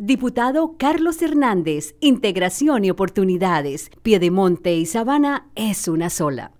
Diputado Carlos Hernández, Integración y Oportunidades, Piedemonte y Sabana es una sola.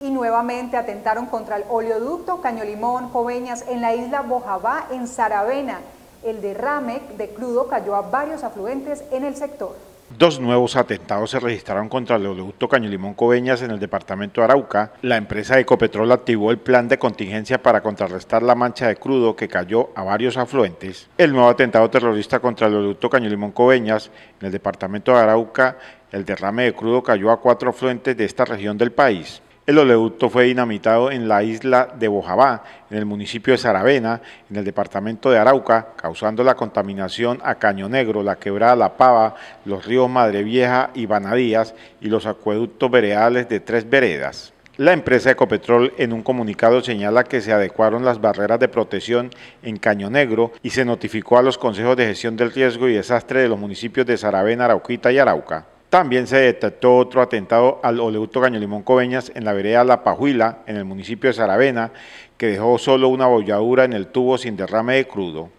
Y nuevamente atentaron contra el oleoducto Caño Limón, Joveñas, en la isla Bojabá, en Saravena. El derrame de crudo cayó a varios afluentes en el sector. Dos nuevos atentados se registraron contra el oleoducto Caño Limón Coveñas en el departamento de Arauca. La empresa Ecopetrol activó el plan de contingencia para contrarrestar la mancha de crudo que cayó a varios afluentes. El nuevo atentado terrorista contra el oleoducto Caño Limón Coveñas en el departamento de Arauca, el derrame de crudo cayó a cuatro afluentes de esta región del país. El oleoducto fue dinamitado en la isla de Bojabá, en el municipio de Saravena, en el departamento de Arauca, causando la contaminación a Caño Negro, la quebrada La Pava, los ríos Madre Vieja y Banadías y los acueductos vereales de tres veredas. La empresa Ecopetrol en un comunicado señala que se adecuaron las barreras de protección en Caño Negro y se notificó a los consejos de gestión del riesgo y desastre de los municipios de Saravena, Arauquita y Arauca. También se detectó otro atentado al oleuto Caño Coveñas en la vereda La Pajuila, en el municipio de Saravena, que dejó solo una bolladura en el tubo sin derrame de crudo.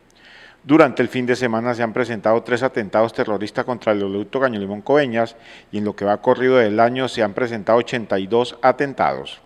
Durante el fin de semana se han presentado tres atentados terroristas contra el oleuto Caño Limón Coveñas y en lo que va corrido del año se han presentado 82 atentados.